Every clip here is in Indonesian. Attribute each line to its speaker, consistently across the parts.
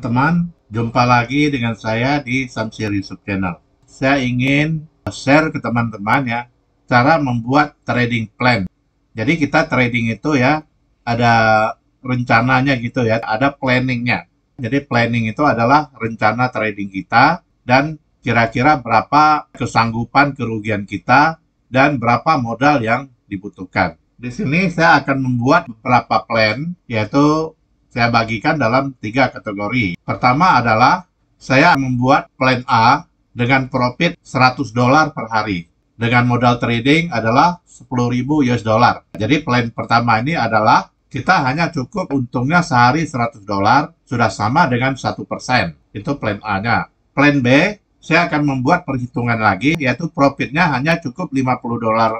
Speaker 1: teman-teman, jumpa lagi dengan saya di samsiri Yusuf Channel. Saya ingin share ke teman-teman ya, cara membuat trading plan. Jadi kita trading itu ya, ada rencananya gitu ya, ada planningnya. Jadi planning itu adalah rencana trading kita dan kira-kira berapa kesanggupan kerugian kita dan berapa modal yang dibutuhkan. Di sini saya akan membuat beberapa plan, yaitu saya bagikan dalam tiga kategori. Pertama adalah saya membuat plan A dengan profit 100 dolar per hari. Dengan modal trading adalah 10.000 US dollar. Jadi plan pertama ini adalah kita hanya cukup untungnya sehari 100 dolar sudah sama dengan 1%. Itu plan A-nya. Plan B, saya akan membuat perhitungan lagi yaitu profitnya hanya cukup 50 dolar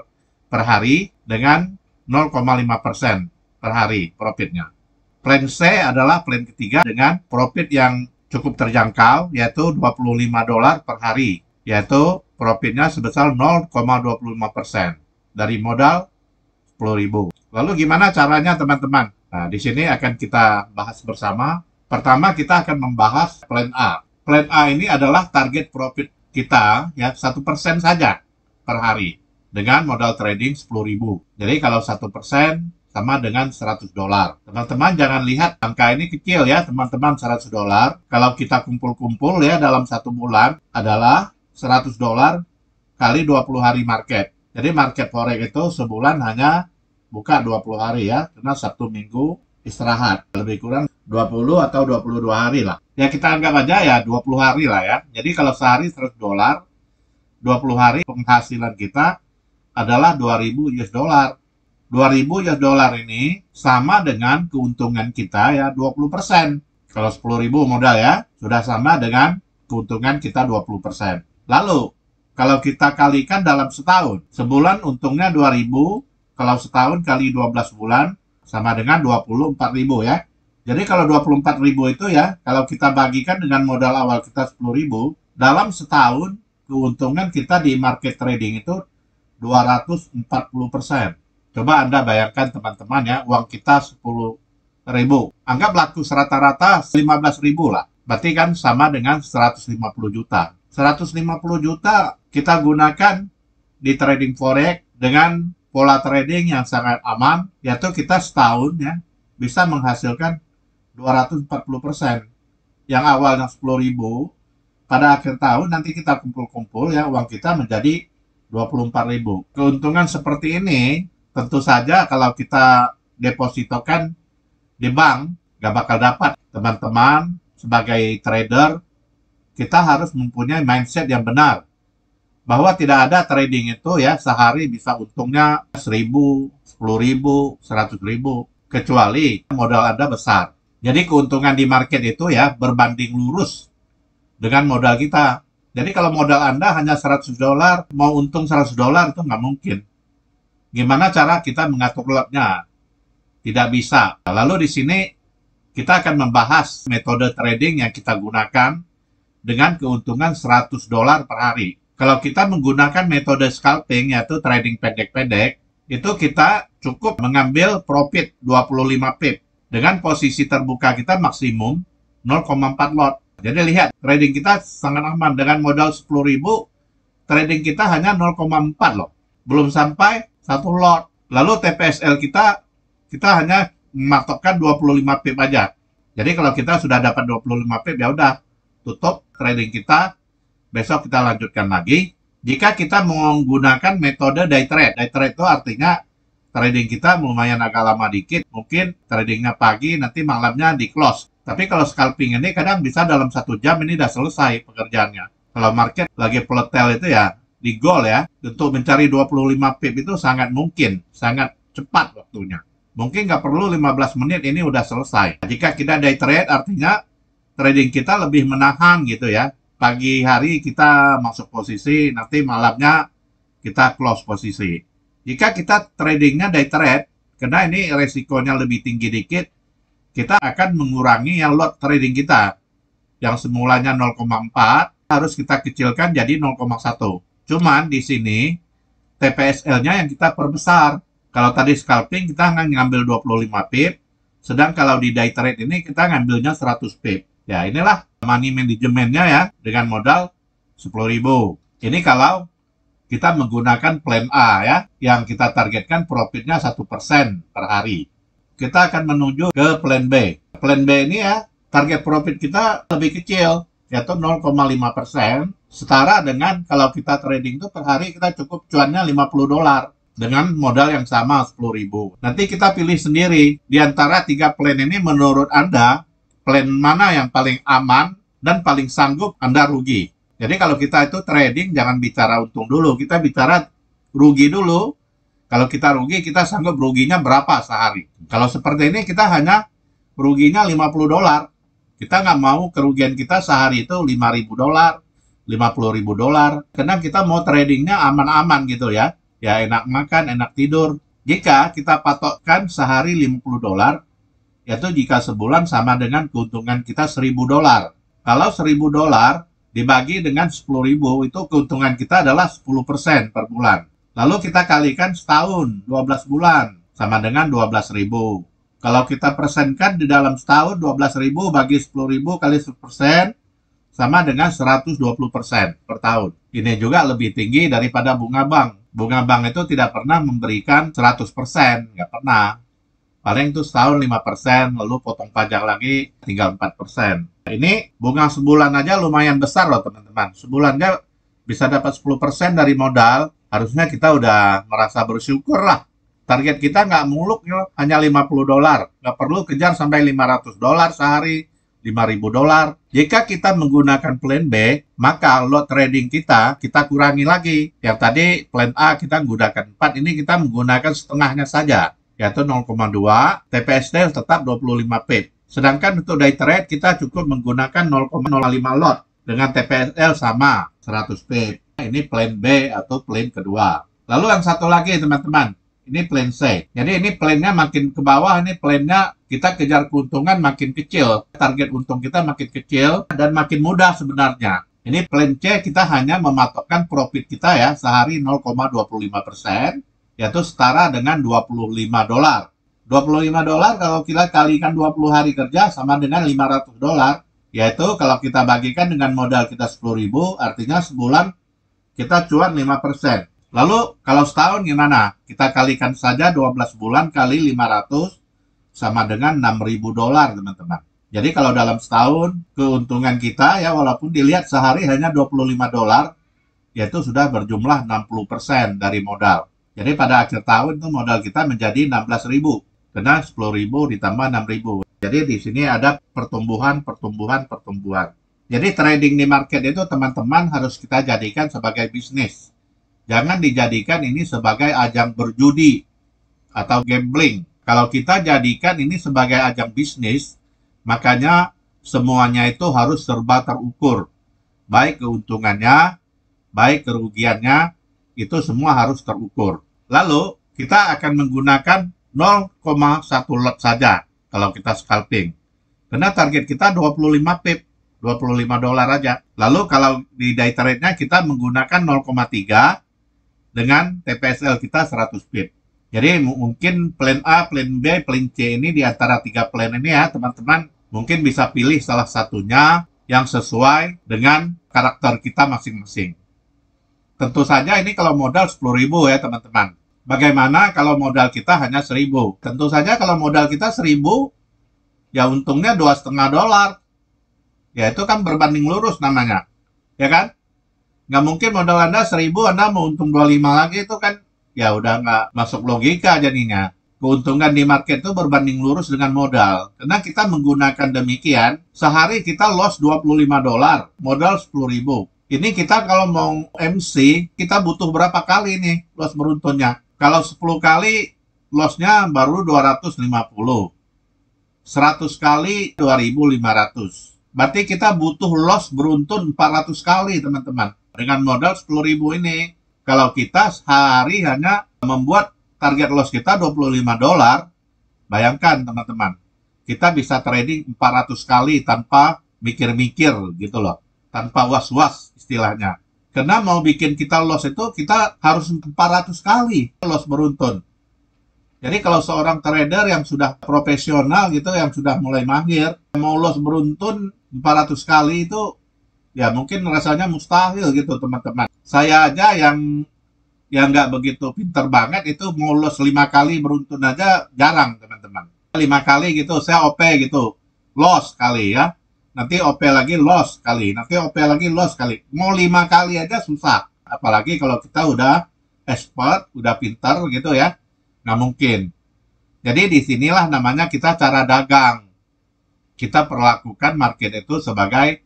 Speaker 1: per hari dengan 0,5% per hari profitnya. Plan C adalah plan ketiga dengan profit yang cukup terjangkau yaitu 25 dolar per hari yaitu profitnya sebesar 0,25% dari modal 10.000. Lalu gimana caranya teman-teman? Nah, di sini akan kita bahas bersama. Pertama kita akan membahas plan A. Plan A ini adalah target profit kita ya satu persen saja per hari dengan modal trading 10.000. Jadi kalau satu persen sama dengan 100 dolar. Teman-teman jangan lihat angka ini kecil ya, teman-teman 100 dolar. Kalau kita kumpul-kumpul ya dalam satu bulan adalah 100 dolar kali 20 hari market. Jadi market forex itu sebulan hanya buka 20 hari ya, karena Sabtu Minggu istirahat. Lebih kurang 20 atau 22 hari lah. Ya kita anggap aja ya 20 hari lah ya. Jadi kalau sehari 100 dolar, 20 hari penghasilan kita adalah 2000 US dollar 2000 ya dolar ini sama dengan keuntungan kita ya 20%. Kalau 10.000 modal ya, sudah sama dengan keuntungan kita 20%. Lalu, kalau kita kalikan dalam setahun, sebulan untungnya 2.000, kalau setahun kali 12 bulan, sama dengan 24.000 ya. Jadi kalau 24.000 itu ya, kalau kita bagikan dengan modal awal kita 10.000, dalam setahun keuntungan kita di market trading itu 240%. Coba Anda bayangkan teman-teman ya, uang kita 10 ribu. Anggap laku rata-rata 15 ribu lah. Berarti kan sama dengan 150 juta. 150 juta kita gunakan di trading forex dengan pola trading yang sangat aman, yaitu kita setahun ya bisa menghasilkan 240 persen. Yang awalnya 10 ribu, pada akhir tahun nanti kita kumpul-kumpul ya uang kita menjadi 24 ribu. Keuntungan seperti ini tentu saja kalau kita depositokan di bank, gak bakal dapat. Teman-teman, sebagai trader, kita harus mempunyai mindset yang benar. Bahwa tidak ada trading itu ya sehari bisa untungnya 1000, 10 ribu, 100 ribu. Kecuali modal Anda besar. Jadi keuntungan di market itu ya berbanding lurus dengan modal kita. Jadi kalau modal Anda hanya 100 dolar, mau untung 100 dolar itu nggak mungkin. Gimana cara kita mengatur lotnya? Tidak bisa. Lalu di sini kita akan membahas metode trading yang kita gunakan dengan keuntungan 100 dolar per hari. Kalau kita menggunakan metode scalping yaitu trading pendek-pendek, itu kita cukup mengambil profit 25 pip dengan posisi terbuka kita maksimum 0,4 lot. Jadi lihat, trading kita sangat aman dengan modal 10.000, trading kita hanya 0,4 loh. Belum sampai satu lot. Lalu TPSL kita kita hanya mematokkan 25 pip aja. Jadi kalau kita sudah dapat 25 pip ya udah tutup trading kita. Besok kita lanjutkan lagi. Jika kita menggunakan metode day trade, day trade itu artinya trading kita lumayan agak lama dikit. Mungkin tradingnya pagi, nanti malamnya di close. Tapi kalau scalping ini kadang bisa dalam satu jam ini sudah selesai pekerjaannya. Kalau market lagi peletel itu ya di gol ya. tentu mencari 25 pip itu sangat mungkin, sangat cepat waktunya. Mungkin nggak perlu 15 menit ini udah selesai. Jika kita day trade artinya trading kita lebih menahan gitu ya. Pagi hari kita masuk posisi, nanti malamnya kita close posisi. Jika kita tradingnya day trade, karena ini resikonya lebih tinggi dikit, kita akan mengurangi yang lot trading kita. Yang semulanya 0,4 harus kita kecilkan jadi 0,1 Cuman di sini TPSL-nya yang kita perbesar. Kalau tadi scalping kita ngambil 25 pip, sedang kalau di day trade ini kita ngambilnya 100 pip. Ya inilah money management nya ya dengan modal 10.000. Ini kalau kita menggunakan plan A ya, yang kita targetkan profitnya 1% per hari. Kita akan menuju ke plan B. Plan B ini ya, target profit kita lebih kecil, yaitu 0,5%. Setara dengan kalau kita trading itu per hari kita cukup cuannya 50 dolar dengan modal yang sama 10.000. Nanti kita pilih sendiri di antara tiga plan ini menurut Anda plan mana yang paling aman dan paling sanggup Anda rugi. Jadi kalau kita itu trading jangan bicara untung dulu, kita bicara rugi dulu. Kalau kita rugi kita sanggup ruginya berapa sehari. Kalau seperti ini kita hanya ruginya 50 dolar. Kita nggak mau kerugian kita sehari itu 5.000 dolar, 50 ribu dolar. Karena kita mau tradingnya aman-aman gitu ya. Ya enak makan, enak tidur. Jika kita patokkan sehari 50 dolar, yaitu jika sebulan sama dengan keuntungan kita 1000 dolar. Kalau 1000 dolar dibagi dengan 10 ribu, itu keuntungan kita adalah 10% per bulan. Lalu kita kalikan setahun, 12 bulan, sama dengan 12 ribu. Kalau kita persenkan di dalam setahun 12 ribu bagi 10 ribu kali 10 sama dengan 120% per tahun. Ini juga lebih tinggi daripada bunga bank. Bunga bank itu tidak pernah memberikan 100%, nggak pernah. Paling itu setahun 5%, lalu potong pajak lagi tinggal 4%. Ini bunga sebulan aja lumayan besar loh teman-teman. Sebulan aja bisa dapat 10% dari modal, harusnya kita udah merasa bersyukur lah. Target kita nggak muluk, hanya 50 dolar. Nggak perlu kejar sampai 500 dolar sehari, 5.000 dolar. Jika kita menggunakan plan B, maka lot trading kita kita kurangi lagi. Yang tadi plan A kita menggunakan 4, ini kita menggunakan setengahnya saja, yaitu 0,2, TPSD tetap 25 pip. Sedangkan untuk day trade kita cukup menggunakan 0,05 lot dengan TPSL sama 100 pip. Ini plan B atau plan kedua. Lalu yang satu lagi teman-teman, ini plan C. Jadi ini plannya makin ke bawah, ini plannya kita kejar keuntungan makin kecil. Target untung kita makin kecil dan makin mudah sebenarnya. Ini plan C kita hanya mematokkan profit kita ya sehari 0,25% persen, yaitu setara dengan 25 dolar. 25 dolar kalau kita kalikan 20 hari kerja sama dengan 500 dolar yaitu kalau kita bagikan dengan modal kita 10.000 artinya sebulan kita cuan 5%. persen. Lalu kalau setahun gimana? Kita kalikan saja 12 bulan kali 500 sama dengan 6.000 dolar teman-teman. Jadi kalau dalam setahun keuntungan kita ya walaupun dilihat sehari hanya 25 dolar yaitu sudah berjumlah 60% dari modal. Jadi pada akhir tahun itu modal kita menjadi 16.000 karena 10.000 ditambah 6.000. Jadi di sini ada pertumbuhan, pertumbuhan, pertumbuhan. Jadi trading di market itu teman-teman harus kita jadikan sebagai bisnis. Jangan dijadikan ini sebagai ajang berjudi atau gambling. Kalau kita jadikan ini sebagai ajang bisnis, makanya semuanya itu harus serba terukur. Baik keuntungannya, baik kerugiannya, itu semua harus terukur. Lalu, kita akan menggunakan 0,1 lot saja kalau kita scalping. Karena target kita 25 pip, 25 dolar aja. Lalu kalau di day trade-nya kita menggunakan 0,3 dengan TPSL kita 100 bit, Jadi mungkin plan A, plan B, plan C ini di antara tiga plan ini ya teman-teman mungkin bisa pilih salah satunya yang sesuai dengan karakter kita masing-masing. Tentu saja ini kalau modal 10.000 ya teman-teman. Bagaimana kalau modal kita hanya 1.000? Tentu saja kalau modal kita 1.000 ya untungnya dua setengah dolar. Ya itu kan berbanding lurus namanya. Ya kan? nggak mungkin modal Anda seribu Anda mau untung dua lima lagi itu kan ya udah nggak masuk logika jadinya. Keuntungan di market itu berbanding lurus dengan modal. Karena kita menggunakan demikian, sehari kita loss 25 dolar, modal 10 ribu. Ini kita kalau mau MC, kita butuh berapa kali nih loss beruntunnya? Kalau 10 kali, lossnya baru 250. 100 kali 2500. Berarti kita butuh loss beruntun 400 kali, teman-teman dengan modal 10.000 ini. Kalau kita sehari hanya membuat target loss kita 25 dolar, bayangkan teman-teman, kita bisa trading 400 kali tanpa mikir-mikir gitu loh, tanpa was-was istilahnya. Karena mau bikin kita loss itu kita harus 400 kali loss beruntun. Jadi kalau seorang trader yang sudah profesional gitu, yang sudah mulai mahir, mau loss beruntun 400 kali itu ya mungkin rasanya mustahil gitu teman-teman. Saya aja yang yang nggak begitu pinter banget itu mulus lima kali beruntun aja jarang teman-teman. Lima kali gitu saya OP gitu, loss kali ya. Nanti OP lagi loss kali, nanti OP lagi loss kali. Mau lima kali aja susah. Apalagi kalau kita udah expert, udah pinter gitu ya, nggak mungkin. Jadi disinilah namanya kita cara dagang. Kita perlakukan market itu sebagai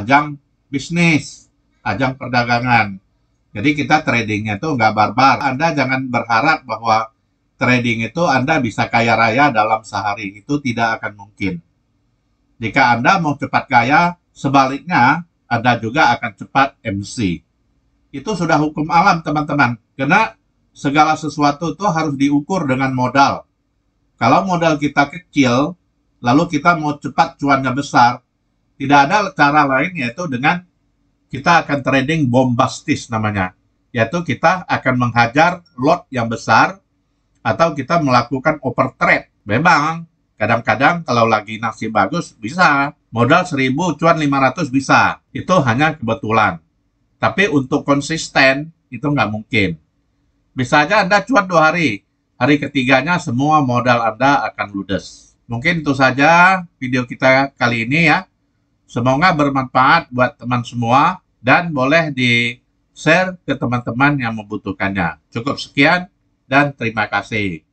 Speaker 1: ajang bisnis, ajang perdagangan. Jadi kita tradingnya itu nggak barbar. Anda jangan berharap bahwa trading itu Anda bisa kaya raya dalam sehari. Itu tidak akan mungkin. Jika Anda mau cepat kaya, sebaliknya Anda juga akan cepat MC. Itu sudah hukum alam, teman-teman. Karena segala sesuatu itu harus diukur dengan modal. Kalau modal kita kecil, lalu kita mau cepat cuannya besar, tidak ada cara lain yaitu dengan kita akan trading bombastis namanya. Yaitu kita akan menghajar lot yang besar atau kita melakukan over trade. Memang kadang-kadang kalau lagi nasi bagus bisa. Modal 1000 cuan 500 bisa. Itu hanya kebetulan. Tapi untuk konsisten itu nggak mungkin. Bisa aja Anda cuan dua hari. Hari ketiganya semua modal Anda akan ludes. Mungkin itu saja video kita kali ini ya. Semoga bermanfaat buat teman semua dan boleh di share ke teman-teman yang membutuhkannya. Cukup sekian dan terima kasih.